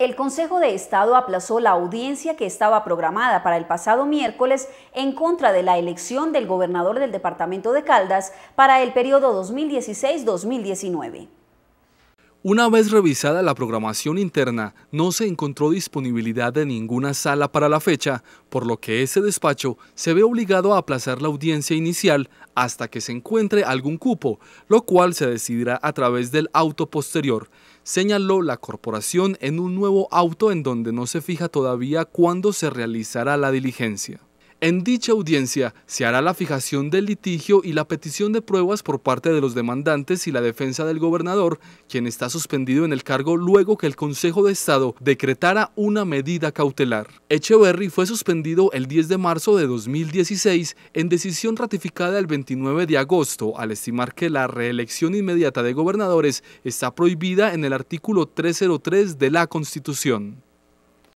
El Consejo de Estado aplazó la audiencia que estaba programada para el pasado miércoles en contra de la elección del gobernador del departamento de Caldas para el periodo 2016-2019. Una vez revisada la programación interna, no se encontró disponibilidad de ninguna sala para la fecha, por lo que ese despacho se ve obligado a aplazar la audiencia inicial hasta que se encuentre algún cupo, lo cual se decidirá a través del auto posterior, señaló la corporación en un nuevo auto en donde no se fija todavía cuándo se realizará la diligencia. En dicha audiencia se hará la fijación del litigio y la petición de pruebas por parte de los demandantes y la defensa del gobernador, quien está suspendido en el cargo luego que el Consejo de Estado decretara una medida cautelar. Echeverry fue suspendido el 10 de marzo de 2016 en decisión ratificada el 29 de agosto al estimar que la reelección inmediata de gobernadores está prohibida en el artículo 303 de la Constitución.